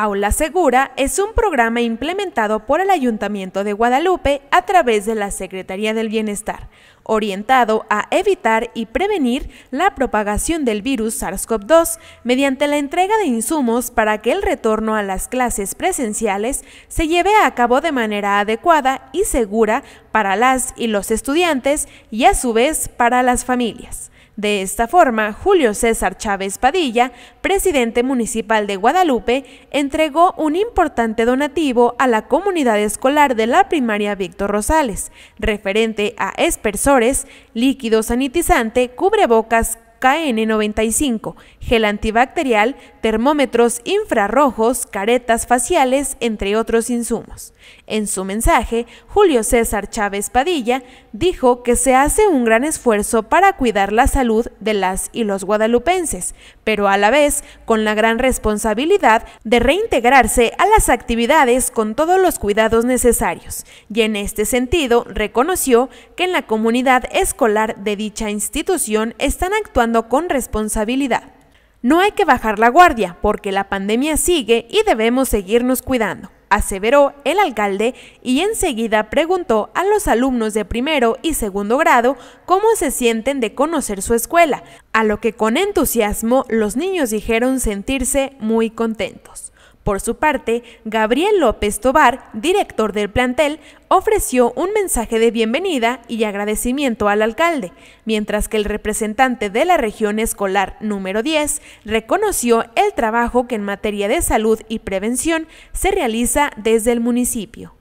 Aula Segura es un programa implementado por el Ayuntamiento de Guadalupe a través de la Secretaría del Bienestar, orientado a evitar y prevenir la propagación del virus SARS-CoV-2 mediante la entrega de insumos para que el retorno a las clases presenciales se lleve a cabo de manera adecuada y segura para las y los estudiantes y a su vez para las familias. De esta forma, Julio César Chávez Padilla, presidente municipal de Guadalupe, entregó un importante donativo a la comunidad escolar de la primaria Víctor Rosales, referente a espersores, líquido sanitizante, cubrebocas, KN95, gel antibacterial, termómetros infrarrojos, caretas faciales, entre otros insumos. En su mensaje, Julio César Chávez Padilla dijo que se hace un gran esfuerzo para cuidar la salud de las y los guadalupenses, pero a la vez con la gran responsabilidad de reintegrarse a las actividades con todos los cuidados necesarios. Y en este sentido, reconoció que en la comunidad escolar de dicha institución están actuando con responsabilidad. No hay que bajar la guardia porque la pandemia sigue y debemos seguirnos cuidando, aseveró el alcalde y enseguida preguntó a los alumnos de primero y segundo grado cómo se sienten de conocer su escuela, a lo que con entusiasmo los niños dijeron sentirse muy contentos. Por su parte, Gabriel López Tobar, director del plantel, ofreció un mensaje de bienvenida y agradecimiento al alcalde, mientras que el representante de la región escolar número 10 reconoció el trabajo que en materia de salud y prevención se realiza desde el municipio.